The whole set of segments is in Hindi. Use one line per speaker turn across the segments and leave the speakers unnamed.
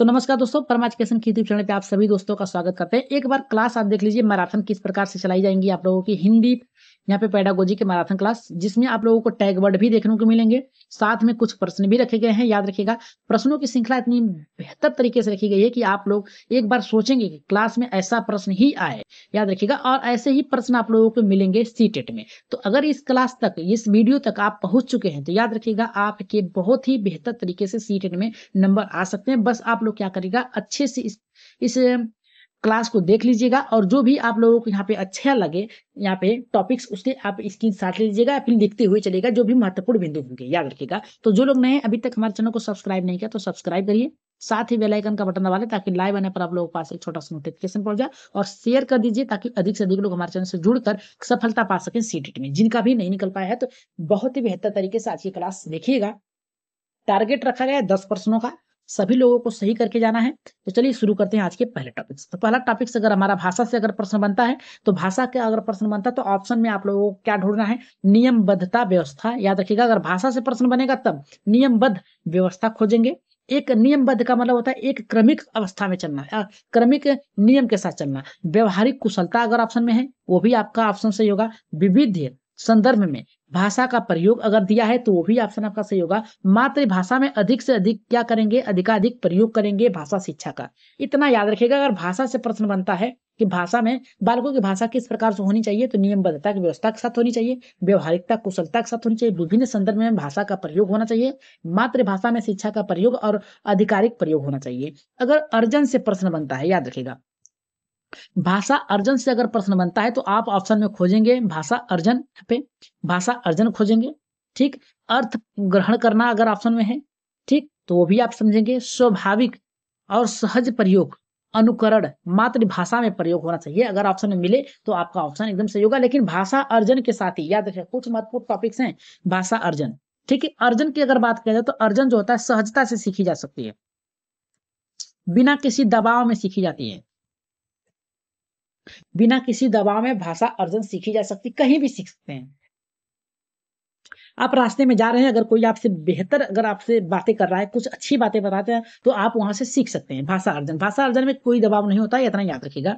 तो नमस्कार दोस्तों परमा एजुकेशन की यूट्यूब चैनल पे आप सभी दोस्तों का स्वागत करते हैं एक बार क्लास आप देख लीजिए मैराथन किस प्रकार से चलाई जाएंगी आप लोगों की हिंदी यहाँ पे पैडागोजी के मैराथन क्लास जिसमें आप लोगों को टैग वर्ड भी देखने को मिलेंगे साथ में कुछ प्रश्न भी रखे गए हैं याद रखिएगा प्रश्नों की श्रृंखला इतनी बेहतर तरीके से रखी गई है कि आप लोग एक बार सोचेंगे कि क्लास में ऐसा प्रश्न ही आए याद रखिएगा और ऐसे ही प्रश्न आप लोगों को मिलेंगे सी e में तो अगर इस क्लास तक इस वीडियो तक आप पहुंच चुके हैं तो याद रखिएगा आपके बहुत ही बेहतर तरीके से सी e में नंबर आ सकते हैं बस आप लोग क्या करेगा अच्छे से इस क्लास को देख लीजिएगा और जो भी आप लोगों को यहाँ पे अच्छा लगे यहाँ पे टॉपिक्स उसके आप स्क्रीन साथ ले लीजिएगा फिर लिखते हुए चलेगा जो भी महत्वपूर्ण बिंदु होंगे याद रखिएगा तो जो लोग नए अभी तक हमारे चैनल को सब्सक्राइब नहीं किया तो सब्सक्राइब करिए साथ ही बेल आइकन का बटन दबा लें ताकि लाइव आने पर आप लोगों के पास एक छोटा सा नोटिफिकेशन पहुंच जाए और शेयर कर दीजिए ताकि अधिक से अधिक लोग हमारे चैनल से जुड़कर सफलता पा सकें सीटेट में जिनका भी नहीं निकल पाया है तो बहुत ही बेहतर तरीके से आज की क्लास देखिएगा टारगेट रखा गया है दस प्रश्नों का सभी लोगों को सही करके जाना है तो चलिए शुरू करते हैं आज के पहले टॉपिक्स तो पहला टॉपिक्स अगर हमारा भाषा से अगर प्रश्न बनता है तो भाषा का अगर प्रश्न बनता है तो ऑप्शन में आप लोगों को क्या ढूंढना है नियमबद्धता व्यवस्था याद रखिएगा अगर भाषा से प्रश्न बनेगा तब नियमबद्ध व्यवस्था खोजेंगे एक नियमबद्ध का मतलब होता है एक क्रमिक अवस्था में चलना है क्रमिक नियम के साथ चलना व्यवहारिक कुशलता अगर ऑप्शन में है वो भी आपका ऑप्शन सही होगा विविध संदर्भ में भाषा का प्रयोग अगर दिया है तो वो भी ऑप्शन आपका सही होगा मातृभाषा में अधिक से अधिक क्या करेंगे अधिकाधिक प्रयोग करेंगे भाषा शिक्षा का इतना याद रखेगा अगर भाषा से प्रश्न बनता है कि भाषा में बालकों की भाषा किस प्रकार से होनी चाहिए तो नियमबद्धता की व्यवस्था के साथ होनी चाहिए व्यवहारिकता कुशलता के साथ होनी चाहिए विभिन्न संदर्भ में भाषा का प्रयोग होना चाहिए मातृभाषा में शिक्षा का प्रयोग और आधिकारिक प्रयोग होना चाहिए अगर अर्जन से प्रश्न बनता है याद रखेगा भाषा अर्जन से अगर प्रश्न बनता है तो आप ऑप्शन में खोजेंगे भाषा अर्जन पे भाषा अर्जन खोजेंगे ठीक अर्थ ग्रहण करना अगर ऑप्शन में है ठीक तो वो भी आप समझेंगे स्वाभाविक और सहज प्रयोग अनुकरण मातृभाषा में प्रयोग होना चाहिए अगर ऑप्शन में मिले तो आपका ऑप्शन एकदम सही होगा लेकिन भाषा अर्जन के साथ ही याद रखें कुछ महत्वपूर्ण टॉपिक्स हैं भाषा अर्जन ठीक है अर्जन की अगर बात किया जाए तो अर्जन जो होता है सहजता से सीखी जा सकती है बिना किसी दबाव में सीखी जाती है बिना किसी दबाव में भाषा अर्जन सीखी जा सकती कहीं भी सीख सकते हैं आप रास्ते में जा रहे हैं अगर कोई आपसे बेहतर अगर आपसे बातें कर रहा है कुछ अच्छी बातें बताते हैं तो आप वहां से सीख सकते हैं भाषा अर्जन भाषा अर्जन में कोई दबाव नहीं होता इतना याद रखिएगा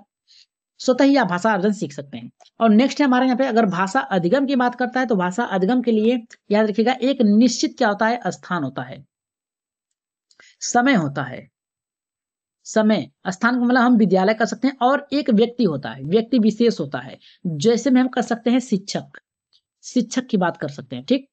स्वतः ही आप भाषा अर्जन सीख सकते हैं और नेक्स्ट है हमारे यहाँ पे अगर भाषा अधिगम की बात करता है तो भाषा अधिगम के लिए याद रखिएगा एक निश्चित क्या होता है स्थान होता है समय होता है समय स्थान का मतलब हम विद्यालय कर सकते हैं और एक व्यक्ति होता है व्यक्ति विशेष होता है जैसे में हम कर सकते हैं शिक्षक शिक्षक की बात कर सकते हैं ठीक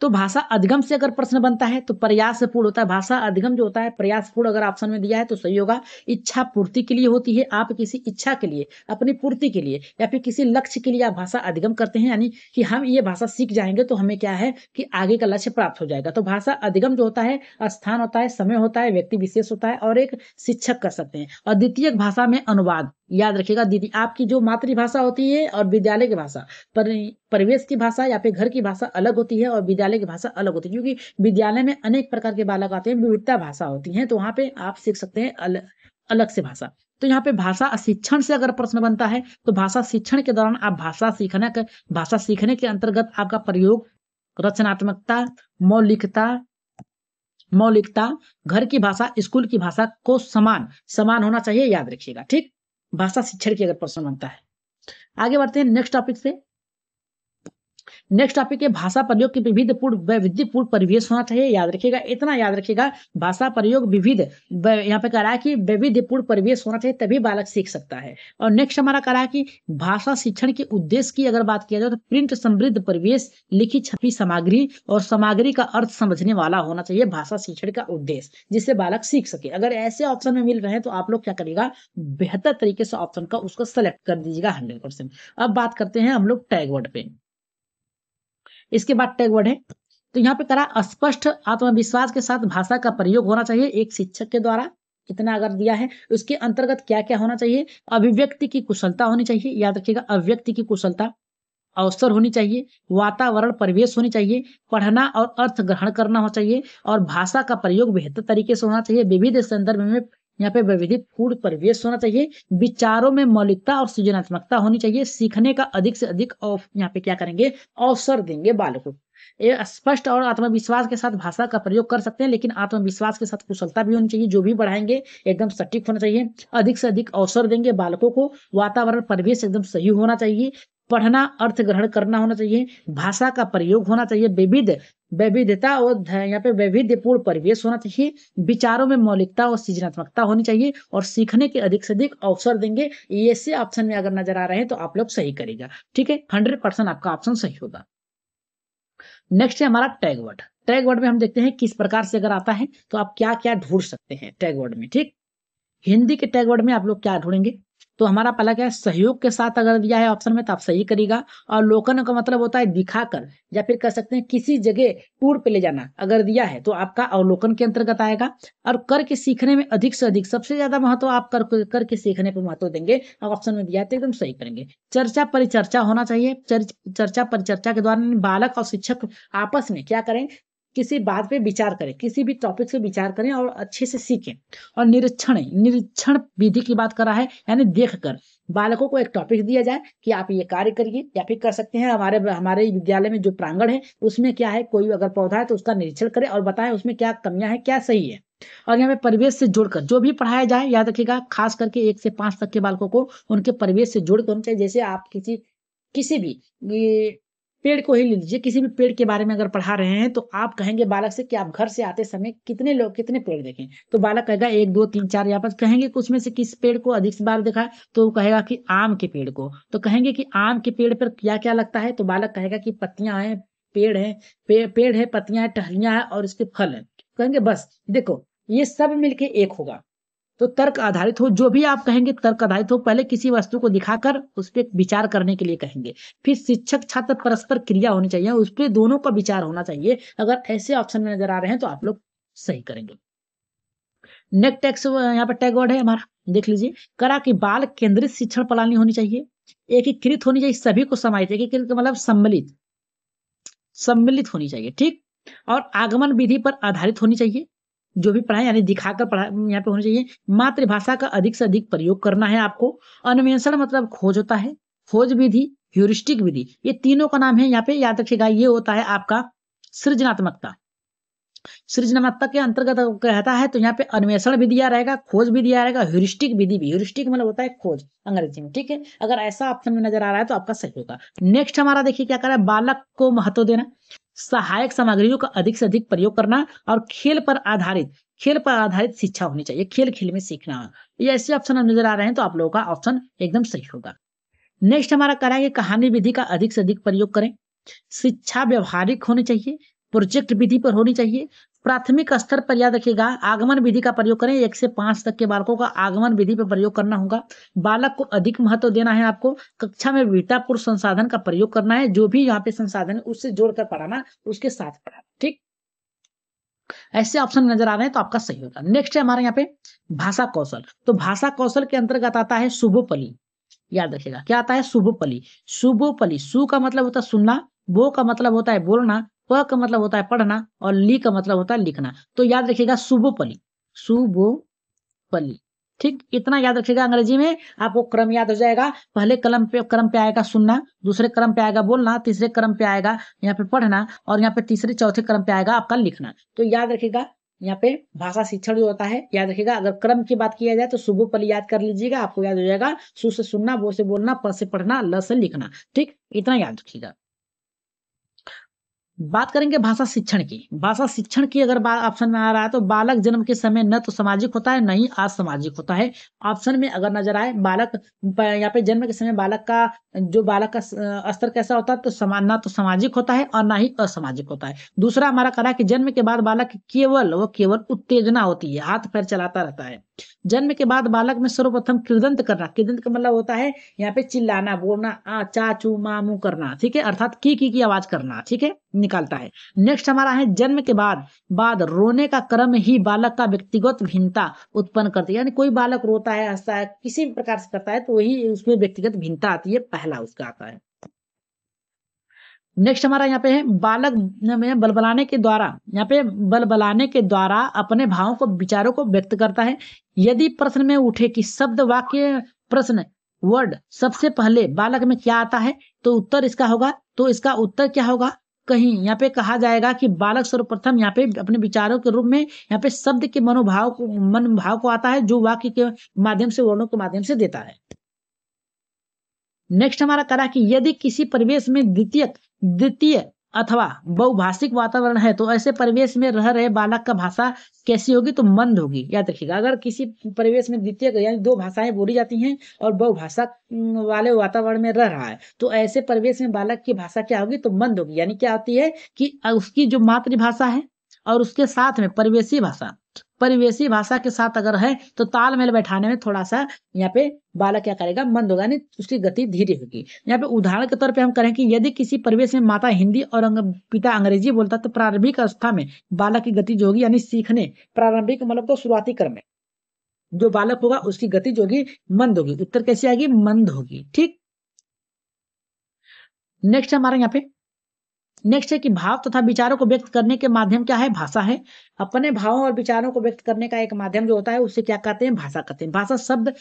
तो भाषा अधिगम से अगर प्रश्न बनता है तो प्रयास से पूर्ण होता है भाषा अधिगम जो होता है प्रयास पूर्ण अगर ऑप्शन में दिया है तो सही होगा इच्छा पूर्ति के लिए होती है आप किसी इच्छा के लिए अपनी पूर्ति के लिए या फिर किसी लक्ष्य के लिए आप भाषा अधिगम करते हैं यानी कि हम ये भाषा सीख जाएंगे तो हमें क्या है कि आगे का लक्ष्य प्राप्त हो जाएगा तो भाषा अधिगम जो होता है स्थान होता है समय होता है व्यक्ति विशेष होता है और एक शिक्षक कर सकते हैं और द्वितीय भाषा में अनुवाद याद रखिएगा दीदी आपकी जो मातृभाषा होती है और विद्यालय की भाषा पर परिवेश की भाषा या फिर घर की भाषा अलग होती है और विद्यालय की भाषा अलग होती है क्योंकि विद्यालय में अनेक प्रकार के बालक आते हैं विविधता भाषा होती है तो वहाँ पे आप सीख सकते हैं अल, अलग से भाषा तो यहाँ पे भाषा शिक्षण से अगर प्रश्न बनता है तो भाषा शिक्षण के दौरान आप भाषा सीखने का भाषा सीखने के अंतर्गत आपका प्रयोग रचनात्मकता मौलिकता मौलिकता घर की भाषा स्कूल की भाषा को समान समान होना चाहिए याद रखिएगा ठीक भाषा शिक्षण की अगर प्रश्न बनता है आगे बढ़ते हैं नेक्स्ट टॉपिक पे नेक्स्ट टॉपिक है भाषा प्रयोग के विविध पूर्ण विविध पूर्व परिवेश होना चाहिए याद रखिएगा इतना याद रखिएगा भाषा प्रयोग विविध यहाँ पे कह रहा है कि वैविध्य पूर्ण परिवेश होना चाहिए तभी बालक सीख सकता है और नेक्स्ट हमारा कह रहा है कि भाषा शिक्षण के उद्देश्य की अगर बात किया जाए तो प्रिंट समृद्ध परिवेश लिखी छपी सामग्री और सामग्री का अर्थ समझने वाला होना चाहिए भाषा शिक्षण का उद्देश्य जिससे बालक सीख सके अगर ऐसे ऑप्शन में मिल रहे हैं तो आप लोग क्या करेगा बेहतर तरीके से ऑप्शन का उसको सेलेक्ट कर दीजिएगा हंड्रेड परसेंट अब बात करते हैं हम लोग टैग वर्ड पे इसके बाद टैग वर्ड है तो यहाँ पे करा स्पष्ट आत्मविश्वास के साथ भाषा का प्रयोग होना चाहिए एक शिक्षक के द्वारा इतना अगर दिया है उसके अंतर्गत क्या क्या होना चाहिए अभिव्यक्ति की कुशलता होनी चाहिए याद रखिएगा अभिव्यक्ति की कुशलता अवसर होनी चाहिए वातावरण परिवेश होनी चाहिए पढ़ना और अर्थ ग्रहण करना हो चाहिए और भाषा का प्रयोग बेहतर तरीके से होना चाहिए विविध संदर्भ में यहाँ पे वैविधिक फूड परिवेश होना चाहिए विचारों में मौलिकता और सृजनात्मकता होनी चाहिए सीखने का अधिक से अधिक यहाँ पे क्या करेंगे अवसर देंगे बालकों को स्पष्ट और आत्मविश्वास के साथ भाषा का प्रयोग कर सकते हैं लेकिन आत्मविश्वास के साथ कुशलता भी होनी चाहिए जो भी बढ़ाएंगे एकदम सटीक होना चाहिए अधिक से अधिक अवसर देंगे बालकों को वातावरण परिवेश एकदम सही होना चाहिए पढ़ना अर्थ ग्रहण करना होना चाहिए भाषा का प्रयोग होना चाहिए विविध वैविधता और यहाँ पे वैविध्यपूर्ण परिवेश होना चाहिए विचारों में मौलिकता और सृजनात्मकता होनी चाहिए और सीखने के अधिक से अधिक अवसर देंगे ऐसे ऑप्शन में अगर नजर आ रहे हैं तो आप लोग सही करेगा ठीक है हंड्रेड परसेंट आपका ऑप्शन सही होगा नेक्स्ट है हमारा टैगवर्ड टैगवर्ड में हम देखते हैं किस प्रकार से अगर आता है तो आप क्या क्या ढूंढ सकते हैं टैगवर्ड में ठीक हिंदी के टैगवर्ड में आप लोग क्या ढूंढेंगे तो हमारा पहला क्या है सहयोग के साथ अगर दिया है ऑप्शन में तो आप सही करेगा और लोकन का मतलब होता है दिखाकर या फिर कह सकते हैं किसी जगह टूर पे ले जाना अगर दिया है तो आपका अवलोकन के अंतर्गत आएगा और कर के सीखने में अधिक से अधिक सबसे ज्यादा महत्व आप कर करके सीखने पर महत्व देंगे और ऑप्शन में दिया है तो एकदम सही करेंगे चर्चा परिचर्चा होना चाहिए चर्चा परिचर्चा के दौरान बालक और शिक्षक आपस में क्या करें किसी बात पे विचार करें किसी भी टॉपिक से विचार करें और अच्छे से सीखें और निरीक्षण निरीक्षण विधि की बात करा है यानी देख कर बालकों को एक टॉपिक दिया जाए कि आप ये कार्य करिए या फिर कर सकते हैं हमारे हमारे विद्यालय में जो प्रांगण है उसमें क्या है कोई अगर पौधा है तो उसका निरीक्षण करें और बताएं उसमें क्या कमियां है क्या सही है और यहाँ पे परिवेश से जोड़कर जो भी पढ़ाया जाए याद रखिएगा खास करके एक से पांच तक के बालकों को उनके परिवेश से जोड़कर होना चाहिए जैसे आप किसी किसी भी पेड़ को ही ले लीजिए किसी भी पेड़ के बारे में अगर पढ़ा रहे हैं तो आप कहेंगे बालक से कि आप घर से आते समय कितने लोग कितने पेड़ देखें तो बालक कहेगा एक दो तीन चार या पास कहेंगे कुछ में से किस पेड़ को अधिक से बार देखा तो वो कहेगा कि आम के पेड़ को तो कहेंगे कि आम के पेड़ पर क्या क्या लगता है तो बालक कहेगा कि पत्तियां हैं पेड़ है पेड़ है पत्तियां है टहलियां है और उसके फल है कहेंगे बस देखो ये सब मिलके एक होगा तो तर्क आधारित हो जो भी आप कहेंगे तर्क आधारित हो पहले किसी वस्तु को दिखाकर उस पर विचार करने के लिए कहेंगे फिर शिक्षक छात्र परस्पर क्रिया होनी चाहिए उस पर दोनों का विचार होना चाहिए अगर ऐसे ऑप्शन में नजर आ रहे हैं तो आप लोग सही करेंगे नेक्स्ट टैक्स यहाँ पर टैग वर्ड है हमारा देख लीजिए करा कि बाल केंद्रित शिक्षण प्रणाली होनी चाहिए एकीकृत होनी चाहिए सभी को समाहित एकीकृत मतलब सम्मिलित सम्मिलित होनी चाहिए ठीक और आगमन विधि पर आधारित होनी चाहिए जो भी पढ़ाए यानी दिखाकर पढ़ा यहाँ पे होना चाहिए मातृभाषा का अधिक से अधिक प्रयोग करना है आपको अन्वेषण मतलब खोज होता है खोज विधि ह्यूरिस्टिक विधि ये तीनों का नाम है यहाँ पे याद रखिएगा ये होता है आपका सृजनात्मकता सृजनात्मकता के अंतर्गत कहता है तो यहाँ पे अन्वेषण भी दिया रहेगा खोज भी दिया रहेगा ह्यूरिस्टिक विधि भी ह्यूरिस्टिक मतलब होता है खोज अंग्रेजी में ठीक है अगर ऐसा ऑप्शन में नजर आ रहा है तो आपका सही होगा नेक्स्ट हमारा देखिए क्या कर रहा है बालक को महत्व देना सहायक सामग्रियों का अधिक से अधिक प्रयोग करना और खेल पर आधारित खेल पर आधारित शिक्षा होनी चाहिए खेल खेल में सीखना ये ऐसे ऑप्शन नजर आ रहे हैं तो आप लोगों का ऑप्शन एकदम सही होगा नेक्स्ट हमारा कह रहा है कि कहानी विधि का अधिक से अधिक प्रयोग करें शिक्षा व्यवहारिक होनी चाहिए प्रोजेक्ट विधि पर होनी चाहिए प्राथमिक स्तर पर याद रखिएगा आगमन विधि का प्रयोग करें एक से पांच तक के बालकों का आगमन विधि पर प्रयोग करना होगा बालक को अधिक महत्व देना है आपको कक्षा में वीटापुर संसाधन का प्रयोग करना है जो भी यहाँ पे संसाधन है उससे जोड़कर पढ़ाना उसके साथ पढ़ाना ठीक ऐसे ऑप्शन नजर आ रहे हैं तो आपका सही होगा नेक्स्ट है हमारे यहाँ पे भाषा कौशल तो भाषा कौशल के अंतर्गत आता है शुभोपली याद रखेगा क्या आता है शुभोपली शुभोपली सु का मतलब होता है सुनना वो का मतलब होता है बोलना प का मतलब होता है पढ़ना और ली का मतलब होता है लिखना तो याद रखिएगा सुबोपली सुबोपली ठीक इतना याद रखिएगा अंग्रेजी में आपको क्रम याद हो जाएगा पहले कलम पे क्रम पे आएगा सुनना दूसरे क्रम पे आएगा बोलना तीसरे क्रम पे आएगा यहाँ पे पढ़ना और यहाँ पे तीसरे चौथे क्रम पे आएगा आपका लिखना तो याद रखिएगा यहाँ पे भाषा शिक्षण जो होता है याद रखिएगा अगर क्रम की बात किया जाए तो सुबह पल याद कर लीजिएगा आपको याद हो जाएगा सु से सुनना वो से बोलना प से पढ़ना ल से लिखना ठीक इतना याद रखिएगा बात करेंगे भाषा शिक्षण की भाषा शिक्षण की अगर ऑप्शन में आ रहा है तो बालक जन्म के समय न तो सामाजिक होता है न ही असामाजिक होता है ऑप्शन में अगर नजर आए बालक यहाँ पे जन्म के समय बालक का जो बालक का स्तर कैसा होता है तो समाज ना तो सामाजिक होता है और ना ही असामाजिक होता है दूसरा हमारा कह रहा है कि जन्म के बाद बालक केवल वो केवल उत्तेजना होती है हाथ पैर चलाता रहता है जन्म के बाद बालक में सर्वप्रथम कृदंत करना कृदंत का मतलब होता है यहाँ पे चिल्लाना बोलना आ चाचू मामू करना ठीक है अर्थात की की की आवाज करना ठीक है निकालता है नेक्स्ट हमारा है जन्म के बाद बाद रोने का क्रम ही बालक का व्यक्तिगत भिन्नता उत्पन्न करती है यानी कोई बालक रोता है हंसता है किसी भी प्रकार से करता है तो वही उसमें व्यक्तिगत भिन्नता आती है पहला उसका आता है नेक्स्ट हमारा यहाँ पे है बालक में बलबलाने के द्वारा यहाँ पे बलबलाने के द्वारा अपने भावों को विचारों को व्यक्त करता है यदि प्रश्न में उठे कि शब्द वाक्य प्रश्न वर्ड सबसे पहले बालक में क्या आता है तो उत्तर इसका होगा तो इसका उत्तर क्या होगा कहीं यहाँ पे कहा जाएगा कि बालक सर्वप्रथम यहाँ पे अपने विचारों के रूप में यहाँ पे शब्द के मनोभाव को मन भाव को आता है जो वाक्य के माध्यम से वर्णों के माध्यम से देता है नेक्स्ट हमारा करा कि यदि किसी परिवेश में द्वितीयक द्वितीय अथवा बहुभाषिक वातावरण है तो ऐसे परिवेश में रह रहे बालक का भाषा कैसी होगी तो मंद होगी याद रखिएगा अगर किसी परिवेश में द्वितीय यानी दो भाषाएं बोली जाती हैं और बहुभाषा वाले वातावरण में रह रहा है तो ऐसे परिवेश में बालक की भाषा क्या होगी तो मंद होगी यानी क्या होती है कि उसकी जो मातृभाषा है और उसके साथ में परिवेशी भाषा परिवेशी भाषा के साथ अगर है तो तालमेल बैठाने में थोड़ा सा यहाँ पे बालक क्या करेगा मंद होगा यानी उसकी गति धीरे होगी यहाँ पे उदाहरण के तौर पे हम करें कि यदि किसी परिवेश में माता हिंदी और अंग, पिता अंग्रेजी बोलता तो प्रारंभिक अवस्था में बालक की गति जो होगी यानी सीखने प्रारंभिक मतलब तो शुरुआती क्रम में जो बालक होगा उसकी गति जो होगी मंद होगी उत्तर कैसी आएगी मंद होगी ठीक नेक्स्ट हमारे यहाँ पे नेक्स्ट है कि भाव तथा विचारों को व्यक्त करने के माध्यम क्या है भाषा है अपने भावों और विचारों को व्यक्त करने का एक माध्यम जो होता है उसे क्या कहते हैं भाषा कहते हैं भाषा शब्द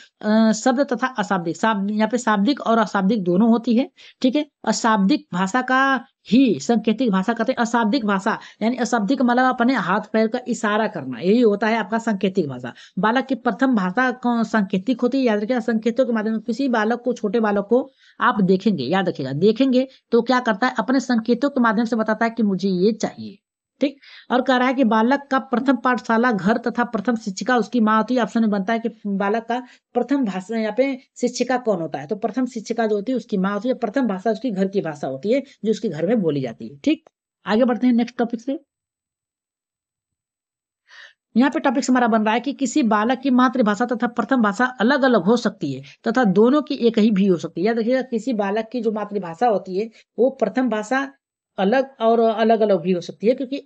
शब्द तथा अशाब्दिक यहाँ पे शाब्दिक और अशाब्दिक दोनों होती है ठीक है अशाब्दिक भाषा का ही संकेतिक भाषा कहते हैं अशाब्दिक भाषा यानी अशाब्दिक मतलब अपने हाथ पैर का इशारा करना यही होता है आपका संकेतिक भाषा बालक की प्रथम भाषा संकेतिक होती है याद रखिए संकेतों के माध्यम से किसी बालक को छोटे बालक को आप देखेंगे याद रखिएगा देखेंगे तो क्या करता है अपने संकेतों के माध्यम से बताता है कि मुझे ये चाहिए ठीक और कह रहा है कि बालक का प्रथम पाठशाला घर तथा प्रथम शिक्षिका उसकी माँ होती है ऑप्शन में बनता है कि बालक का प्रथम भाषा यहाँ पे शिक्षिका कौन होता है तो प्रथम शिक्षिका जो होती है उसकी माँ होती है प्रथम भाषा उसकी घर की भाषा होती है जो उसके घर में बोली जाती है ठीक आगे बढ़ते हैं नेक्स्ट टॉपिक से यहाँ पे टॉपिक हमारा बन रहा है कि किसी बालक की मातृभाषा तथा प्रथम भाषा अलग अलग हो सकती है तथा दोनों की एक ही भी हो सकती है या देखिएगा किसी बालक की जो मातृभाषा होती है वो प्रथम भाषा अलग और अलग अलग भी हो सकती है क्योंकि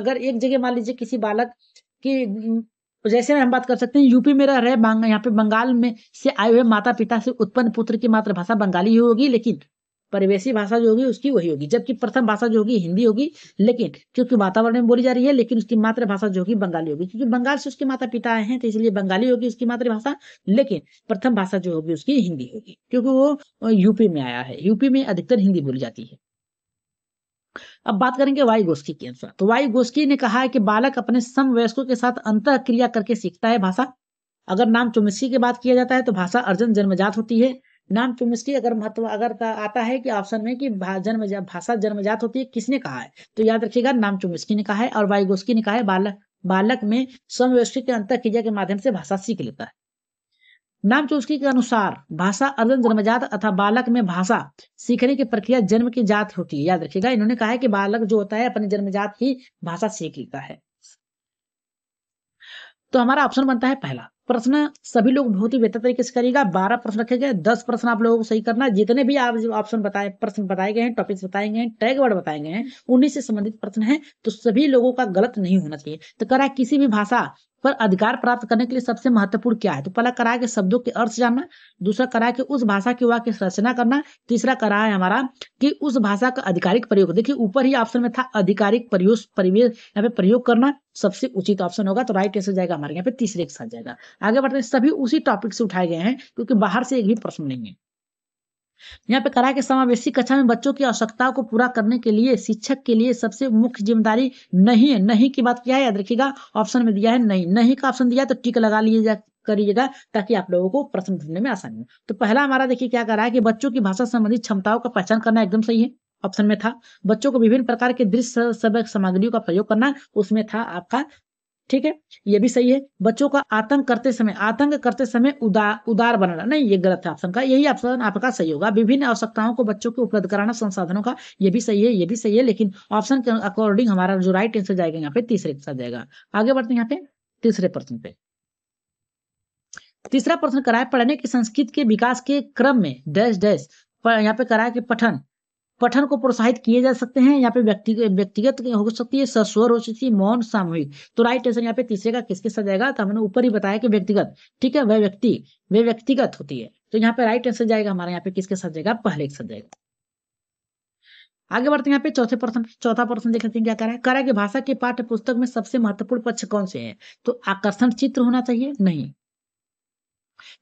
अगर एक जगह मान लीजिए किसी बालक की जैसे हम बात कर सकते हैं यूपी में रह रहे यहाँ पे बंगाल में से आए हुए माता पिता से उत्पन्न पुत्र की मातृभाषा बंगाली ही होगी लेकिन परिवेशी भाषा जो होगी उसकी वही होगी जबकि प्रथम भाषा जो होगी हिंदी होगी लेकिन क्योंकि वातावरण में बोली जा रही है लेकिन उसकी मातृभाषा जो होगी बंगाली होगी क्योंकि बंगाल से उसके माता पिता आए हैं तो इसलिए बंगाली होगी उसकी मातृभाषा लेकिन प्रथम भाषा जो होगी उसकी हिंदी होगी क्योंकि वो यूपी में आया है यूपी में अधिकतर हिंदी बोली जाती है अब बात करेंगे वायु गोस्की के अनुसार तो वायु गोस्की ने कहा है कि बालक अपने वयस्कों के साथ अंत क्रिया करके सीखता है भाषा अगर नाम चुमिस्की की बात किया जाता है तो भाषा अर्जन जन्मजात होती है नाम चुमिस्की अगर महत्व अगर आता है कि ऑप्शन में कि जन्म भाषा जन्मजात होती है किसने कहा है तो याद रखिएगा नाम चुमिस्की ने कहा है और गोस्की ने कहा है बालक बालक में समवयस्क के अंत क्रिया के माध्यम से भाषा सीख लेता है नाम चोस्की के अनुसार भाषा अर्जन जन्मजात अथवा बालक में भाषा सीखने की प्रक्रिया जन्म की जात होती है याद रखिएगा इन्होंने कहा है कि बालक जो होता है अपने जन्मजात ही भाषा सीख लेता है तो हमारा ऑप्शन बनता है पहला प्रश्न सभी लोग बहुत ही बेहतर तरीके से करेगा बारह प्रश्न रखे गए दस प्रश्न आप लोगों को सही करना जितने भी आप ऑप्शन बताए प्रश्न बताए गए हैं टॉपिक्स बताए गए हैं टैग वर्ड बताए गए हैं उन्हीं से संबंधित प्रश्न है तो सभी लोगों का गलत नहीं होना चाहिए तो करा किसी भी भाषा पर अधिकार प्राप्त करने के लिए सबसे महत्वपूर्ण क्या है तो पहला कराए के शब्दों के अर्थ जानना दूसरा कराए के उस भाषा की वाक्य रचना करना तीसरा कराए है हमारा कि उस भाषा का आधिकारिक प्रयोग देखिए ऊपर ही ऑप्शन में था आधिकारिक प्रयोग परिवेश यहाँ पे प्रयोग करना सबसे उचित ऑप्शन होगा तो राइट कैसे जाएगा हमारे यहाँ पे तीसरे के साथ जाएगा आगे बढ़ते सभी उसी टॉपिक से उठाए गए हैं क्योंकि बाहर से एक भी प्रश्न नहीं है यहाँ पे करा के समावेशी कक्षा में बच्चों की आवश्यकताओं को पूरा करने के लिए शिक्षक के लिए सबसे मुख्य जिम्मेदारी नहीं है नहीं की बात क्या है याद रखिएगा ऑप्शन में दिया है नहीं नहीं का ऑप्शन दिया तो टिक लगा लीजिए करिएगा ताकि आप लोगों को प्रश्न ढूंढने में आसानी हो तो पहला हमारा देखिए क्या कर रहा है कि बच्चों की भाषा संबंधी क्षमताओं का पहचान करना एकदम सही है ऑप्शन में था बच्चों को विभिन्न प्रकार के दृश्य सबक सामग्रियों का प्रयोग करना उसमें था आपका ठीक है ये भी सही है बच्चों का आतंक करते समय आतंक करते समय उदार उदार बनाना नहीं ये गलत है ऑप्शन का यही ऑप्शन आपका सही होगा विभिन्न आवश्यकताओं को बच्चों को उपलब्ध कराना संसाधनों का ये भी सही है ये भी सही है लेकिन ऑप्शन के अकॉर्डिंग हमारा जो राइट आंसर जाएगा यहाँ पे तीसरे आंसर जाएगा आगे बढ़ते यहाँ पे तीसरे प्रश्न पे तीसरा प्रश्न कराए पढ़ने की संस्कृत के विकास के क्रम में डैश डैश यहाँ पे कराया कि पठन पठन को प्रोत्साहित किए जा सकते हैं यहाँ पे व्यक्ति व्यक्तिगत हो सकती है सस्वर हो सकती है मौन सामूहिक तो राइट आंसर यहाँ पे तीसरे का किसके साथ जाएगा तो हमने ऊपर ही बताया कि व्यक्तिगत ठीक है वह व्यक्ति वे व्यक्तिगत होती है तो यहाँ पे राइट आंसर जाएगा हमारा यहाँ पे किसके साथ जाएगा पहले के साथ जाएगा आगे बढ़ते हैं यहाँ पे चौथे प्रश्न चौथा प्रश्न देख लेते हैं क्या कह रहा है कह रहा है कि भाषा के पाठ्य पुस्तक में सबसे महत्वपूर्ण पक्ष कौन से हैं तो आकर्षण चित्र होना चाहिए नहीं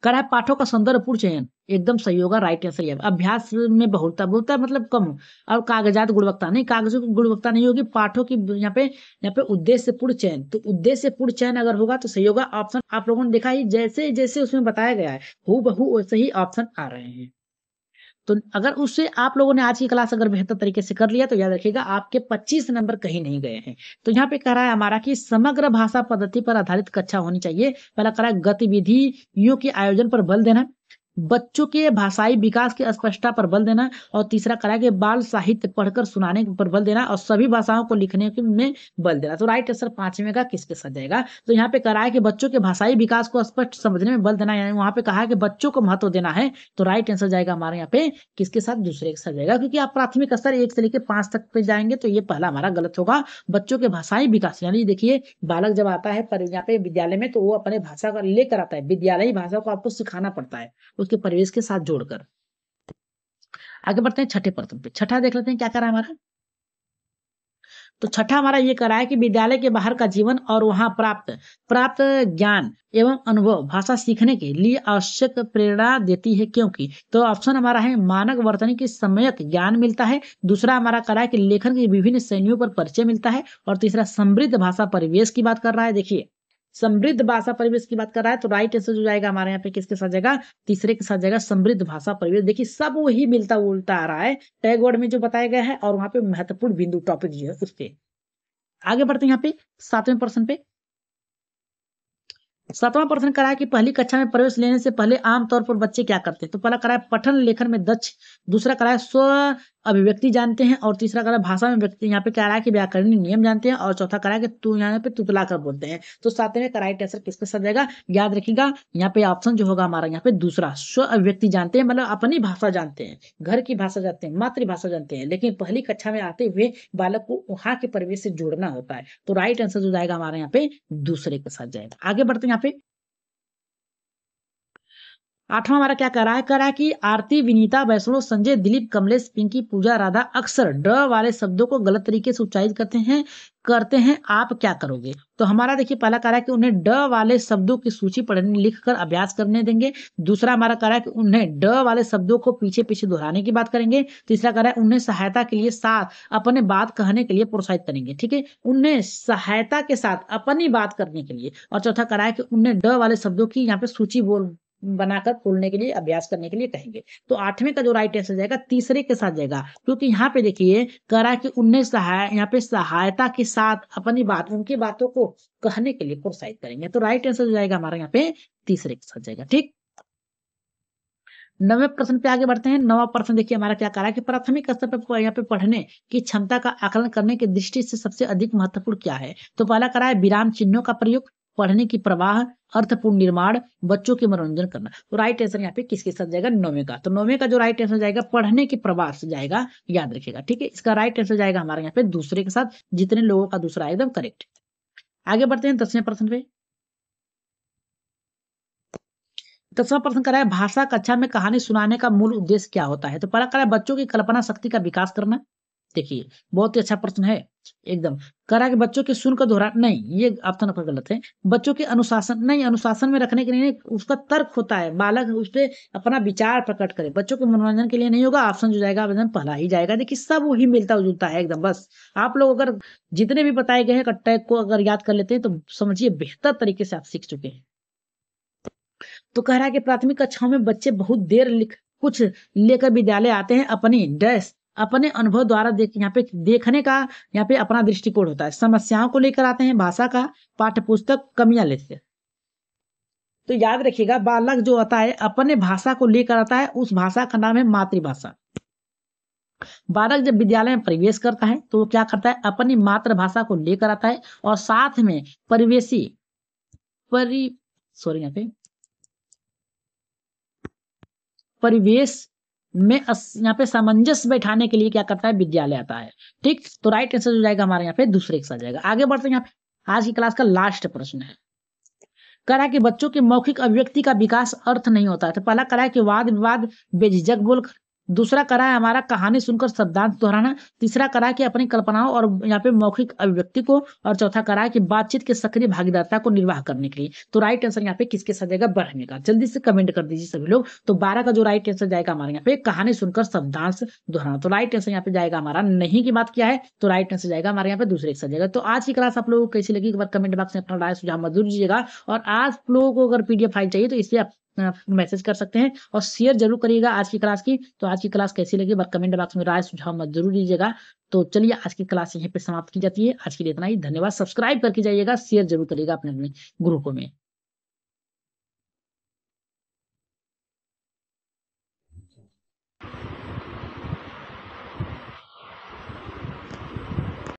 करा पाठों का संदर्भ पूर्व चयन एकदम सही होगा राइट आंसर यह अभ्यास में बहुलता बहुलता मतलब कम और कागजात गुणवत्ता नहीं कागजों की गुणवत्ता नहीं होगी पाठों की यहाँ पे यहाँ पे उद्देश्य पूर्ण चयन तो उद्देश्य पूर्ण चयन अगर होगा तो सही होगा ऑप्शन आप लोगों ने देखा ही जैसे जैसे उसमें बताया गया है हु बहु वैसे ही ऑप्शन आ रहे हैं तो अगर उससे आप लोगों ने आज की क्लास अगर बेहतर तरीके से कर लिया तो याद रखिएगा आपके 25 नंबर कहीं नहीं गए हैं तो यहाँ पे कह रहा है हमारा कि समग्र भाषा पद्धति पर आधारित कक्षा होनी चाहिए पहला कह रहा है गतिविधियों के आयोजन पर बल देना बच्चों के भाषाई विकास की स्पष्टता पर बल देना और तीसरा करा के बाल साहित्य पढ़कर सुनाने पर बल देना और सभी भाषाओं को लिखने में बल देना तो राइट आंसर पांचवें का किसके साथ जाएगा तो यहाँ पे करा है कि बच्चों के भाषाई विकास को स्पष्ट समझने में बल देना यानी वहां पे कहा है कि बच्चों को महत्व देना है तो राइट आंसर जाएगा हमारे यहाँ पे किसके साथ दूसरे के साथ जाएगा क्योंकि आप प्राथमिक स्तर एक से लेकर पांच तक पे जाएंगे तो ये पहला हमारा गलत होगा बच्चों के भाषाई विकास यानी देखिए बालक जब आता है पर यहाँ पे विद्यालय में तो वो अपने भाषा को लेकर आता है विद्यालय भाषा को आपको सिखाना पड़ता है के परिवेश के साथ जोड़कर आगे बढ़ते हैं छठे प्रथम पे छठा देख लेते हैं क्या करा हमारा तो छठा हमारा ये करा है कि विद्यालय के बाहर का जीवन और वहां प्राप्त प्राप्त ज्ञान एवं अनुभव भाषा सीखने के लिए आवश्यक प्रेरणा देती है क्योंकि तो ऑप्शन हमारा है मानक वर्तनी के समयक ज्ञान मिलता है दूसरा हमारा करा है कि लेखन के विभिन्न श्रेणियों पर परिचय मिलता है और तीसरा समृद्ध भाषा परिवेश की बात कर रहा है देखिए समृद्ध भाषा परिवेश की बात कर रहा है तो राइट आंसर जो जाएगा हमारे यहाँ पे किसके साथ जाएगा तीसरे के साथ जाएगा समृद्ध भाषा परिवेश देखिए सब वही मिलता उल्टा आ रहा है वर्ड में जो बताया गया है और वहां पे महत्वपूर्ण बिंदु टॉपिक जो है उस पर आगे बढ़ते हैं यहाँ पे सातवें प्रश्न पे सातवां प्रश्न करा है कि पहली कक्षा में प्रवेश लेने से पहले आमतौर पर बच्चे क्या करते हैं तो पहला करा है पठन लेखन में दक्ष दूसरा करा है स्व अभिव्यक्ति जानते हैं और तीसरा करा भाषा में व्यक्ति यहाँ पे करा के व्याकरण नियम जानते हैं और चौथा करा के तू यहाँ पे तुतला कर बोलते हैं तो सातवें में कराइट आंसर किसके साथ जाएगा याद रखिएगा यहाँ पे ऑप्शन जो होगा हमारा यहाँ पे दूसरा स्व अभिव्यक्ति जानते हैं मतलब अपनी भाषा जानते हैं घर की भाषा जानते हैं मातृभाषा जानते हैं लेकिन पहली कक्षा में आते हुए बालक को वहां के परिवेश से जोड़ना होता है तो राइट आंसर जो जाएगा हमारे यहाँ पे दूसरे के साथ जाएगा आगे बढ़ते हैं यहाँ पे आठवां हमारा क्या करा है करा है कि आरती विनीता वैष्णो संजय दिलीप कमलेश पिंकी पूजा राधा अक्सर ड वाले शब्दों को गलत तरीके से उच्चारित करते हैं करते हैं आप क्या करोगे तो हमारा देखिए पहला करा है कि उन्हें ड वाले शब्दों की सूची पढ़ने लिख कर अभ्यास करने देंगे दूसरा हमारा करा है कि उन्हें ड वाले शब्दों को पीछे पीछे दोहराने की बात करेंगे तीसरा करा है उन्हें सहायता के लिए साथ अपने बात कहने के लिए प्रोत्साहित करेंगे ठीक है उन्हें सहायता के साथ अपनी बात करने के लिए और चौथा करा है कि उन्हें ड वाले शब्दों की यहाँ पे सूची बोल बनाकर खोलने के लिए अभ्यास करने के लिए कहेंगे तो आठवें का जो राइट आंसर जाएगा तीसरे के साथ जाएगा क्योंकि तो यहाँ पे देखिए करा कि उन्हें सहाय यहाँ पे सहायता के साथ अपनी बात उनकी बातों को कहने के लिए प्रोत्साहित करेंगे तो राइट आंसर जाएगा हमारा यहाँ पे तीसरे के साथ जाएगा ठीक नवे प्रश्न पे आगे बढ़ते हैं नवा प्रश्न देखिए हमारा क्या करा है कि प्राथमिक स्तर पर यहाँ पे पढ़ने की क्षमता का आकलन करने की दृष्टि से सबसे अधिक महत्वपूर्ण क्या है तो पहला करा है विराम चिन्हों का प्रयोग पढ़ने की प्रवाह अर्थपूर्ण निर्माण बच्चों के मनोरंजन करना तो राइट आंसर यहाँ पे किसके साथ जाएगा नौवे का तो नौवे का जो राइट आंसर जाएगा पढ़ने के प्रवाह से जाएगा याद रखिएगा ठीक है इसका राइट आंसर जाएगा हमारे यहाँ पे दूसरे के साथ जितने लोगों का दूसरा एकदम करेक्ट आगे बढ़ते हैं दसवें प्रश्न पे दसवा प्रश्न करा है भाषा कक्षा में कहानी सुनाने का मूल उद्देश्य क्या होता है तो पहला करा है बच्चों की कल्पना शक्ति का विकास करना देखिए बहुत ही अच्छा प्रश्न है एकदम करा के बच्चों के का दोहरा नहीं ये तो नफर गलत है बच्चों के अनुशासन नहीं अनुशासन में रखने के लिए उसका तर्क होता है बालक उस पर अपना विचार प्रकट करे बच्चों के मनोरंजन के लिए नहीं होगा ऑप्शन जो जाएगा आवेदन पहला ही जाएगा देखिए सब वही मिलता जुलता है एकदम बस आप लोग अगर जितने भी बताए गए हैं टैग को अगर याद कर लेते हैं तो समझिए बेहतर तरीके से आप सीख चुके हैं तो कह रहा है कि प्राथमिक कक्षाओं में बच्चे बहुत देर लिख कुछ लेकर विद्यालय आते हैं अपनी ड्रेस अपने अनुभव द्वारा देख यहाँ पे देखने का यहाँ पे अपना दृष्टिकोण होता है समस्याओं को लेकर आते हैं भाषा का पाठ्य पुस्तक कमियां लेते हैं तो याद रखिएगा बालक जो आता है अपने भाषा को लेकर आता है उस भाषा का नाम है मातृभाषा बालक जब विद्यालय में प्रवेश करता है तो वो क्या करता है अपनी मातृभाषा को लेकर आता है और साथ में परिवेशी परि सॉरी यहाँ पे परिवेश में यहाँ पे सामंजस्य बैठाने के लिए क्या करता है विद्यालय आता है ठीक तो राइट आंसर हो जाएगा हमारे यहाँ पे दूसरे आ जाएगा आगे बढ़ते हैं यहाँ पे आज की क्लास का लास्ट प्रश्न है करा कि बच्चों के मौखिक अभिव्यक्ति का विकास अर्थ नहीं होता है तो पहला करा है कि वाद विवाद बेझिझक बोलकर दूसरा करा है हमारा कहानी सुनकर शब्दांत दोहराना तीसरा करा कि अपनी कल्पनाओं और यहाँ पे मौखिक अभिव्यक्ति को और चौथा करा है कि बातचीत के सक्रिय भागीदारता को निर्वाह करने के लिए तो राइट आंसर यहाँ पे किसके साथ जाएगा बढ़ने का जल्दी से कमेंट कर दीजिए सभी लोग तो बारह का जो राइट आंसर जाएगा हमारे यहाँ पे कहानी सुनकर शब्दांश दोहराना तो राइट आंसर यहाँ पे जाएगा हमारा नहीं की बात किया है तो राइट आंसर जाएगा हमारे यहाँ पे दूसरे के जाएगा तो आज की क्लास आप लोगों को कैसी लगी एक बार कमेंट बॉक्स में अपना राय सुझाव मजदूर दीजिएगा और आज लोगों को अगर पीडीएफ फाइल चाहिए तो इसलिए मैसेज कर सकते हैं और शेयर जरूर करिएगा आज की क्लास की तो आज की क्लास कैसी लगी कमेंट बॉक्स में राय सुझाव मत जरूर दीजिएगा तो चलिए आज की क्लास यहीं पे समाप्त की जाती है आज के लिए इतना ही धन्यवाद सब्सक्राइब करके जाइएगा शेयर जरूर करिएगा अपने अपने ग्रुपों में